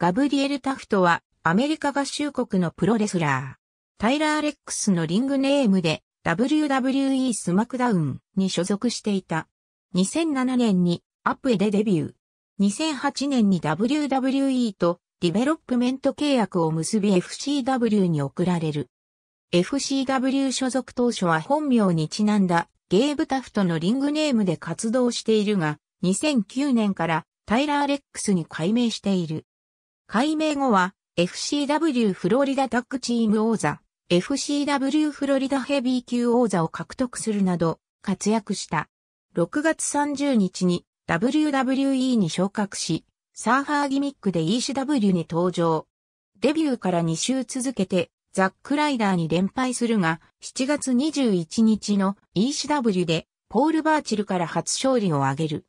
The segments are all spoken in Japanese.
ガブリエル・タフトはアメリカ合衆国のプロレスラー。タイラー・レックスのリングネームで WWE スマクダウンに所属していた。2007年にアップエでデビュー。2008年に WWE とディベロップメント契約を結び FCW に送られる。FCW 所属当初は本名にちなんだゲーブタフトのリングネームで活動しているが、2009年からタイラー・レックスに改名している。改名後は FCW フロリダタッグチーム王座、FCW フロリダヘビー級王座を獲得するなど活躍した。6月30日に WWE に昇格し、サーファーギミックで ECW に登場。デビューから2週続けてザックライダーに連敗するが、7月21日の ECW でポール・バーチルから初勝利を挙げる。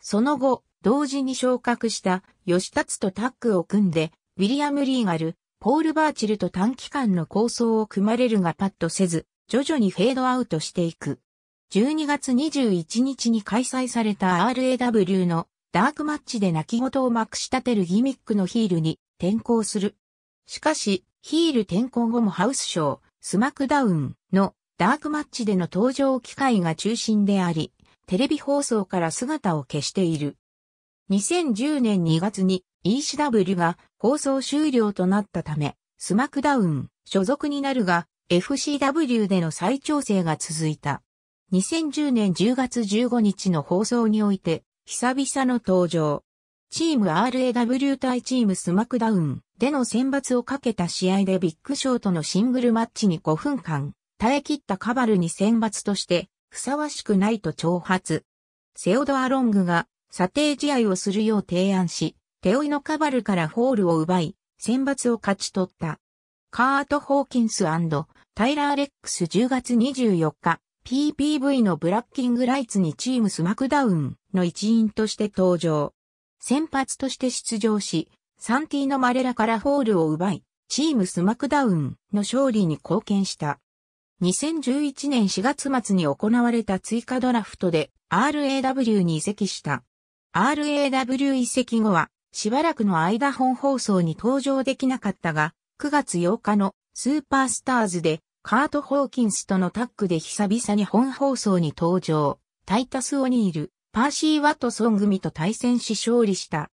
その後、同時に昇格した吉達とタッグを組んで、ウィリアム・リーガル、ポール・バーチルと短期間の構想を組まれるがパッとせず、徐々にフェードアウトしていく。12月21日に開催された RAW のダークマッチで泣き言をまくし立てるギミックのヒールに転向する。しかし、ヒール転向後もハウスショー、スマクダウンのダークマッチでの登場機会が中心であり、テレビ放送から姿を消している。2010年2月に ECW が放送終了となったため、スマクダウン所属になるが、FCW での再調整が続いた。2010年10月15日の放送において、久々の登場。チーム RAW 対チームスマクダウンでの選抜をかけた試合でビッグショーとのシングルマッチに5分間、耐え切ったカバルに選抜として、ふさわしくないと挑発。セオドア・ロングが査定試合をするよう提案し、手負いのカバルからホールを奪い、選抜を勝ち取った。カート・ホーキンスタイラー・レックス10月24日、PPV のブラッキングライツにチームスマクダウンの一員として登場。先発として出場し、サンティーノ・マレラからホールを奪い、チームスマクダウンの勝利に貢献した。2011年4月末に行われた追加ドラフトで RAW に移籍した。RAW 移籍後は、しばらくの間本放送に登場できなかったが、9月8日のスーパースターズで、カート・ホーキンスとのタッグで久々に本放送に登場、タイタス・オニール、パーシー・ワトソン組と対戦し勝利した。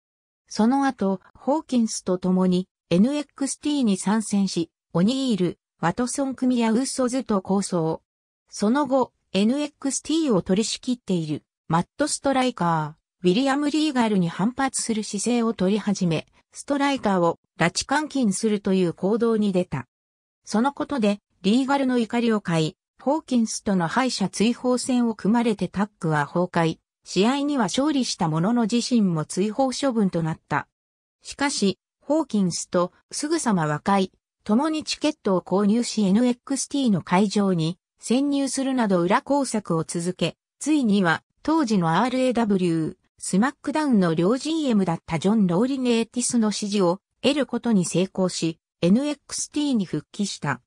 その後、ホーキンスと共に NXT に参戦し、オニール、ワトソン組やウッソズと構想。その後、NXT を取り仕切っている、マット・ストライカー。ウィリアム・リーガルに反発する姿勢を取り始め、ストライカーを拉致監禁するという行動に出た。そのことで、リーガルの怒りを買い、ホーキンスとの敗者追放戦を組まれてタッグは崩壊、試合には勝利したものの自身も追放処分となった。しかし、ホーキンスとすぐさま和解、共にチケットを購入し NXT の会場に潜入するなど裏工作を続け、ついには当時の RAW スマックダウンの両 GM だったジョン・ローリネーティスの指示を得ることに成功し、NXT に復帰した。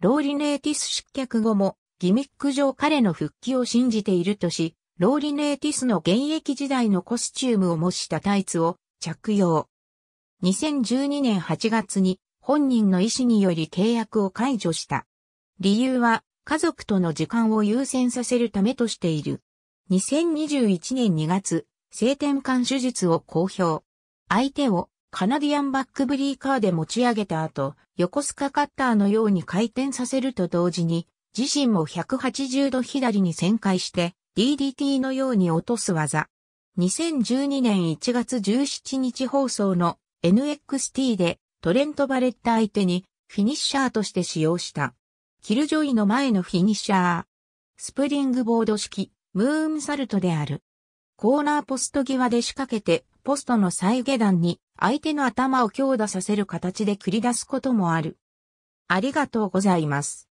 ローリネーティス失脚後も、ギミック上彼の復帰を信じているとし、ローリネーティスの現役時代のコスチュームを模したタイツを着用。2012年8月に本人の意思により契約を解除した。理由は家族との時間を優先させるためとしている。2021年2月、性転換手術を公表。相手をカナディアンバックブリーカーで持ち上げた後、横須賀カッターのように回転させると同時に、自身も180度左に旋回して、DDT のように落とす技。2012年1月17日放送の NXT でトレント・バレッタ相手にフィニッシャーとして使用した。キルジョイの前のフィニッシャー。スプリングボード式、ムーンサルトである。コーナーポスト際で仕掛けて、ポストの最下段に相手の頭を強打させる形で繰り出すこともある。ありがとうございます。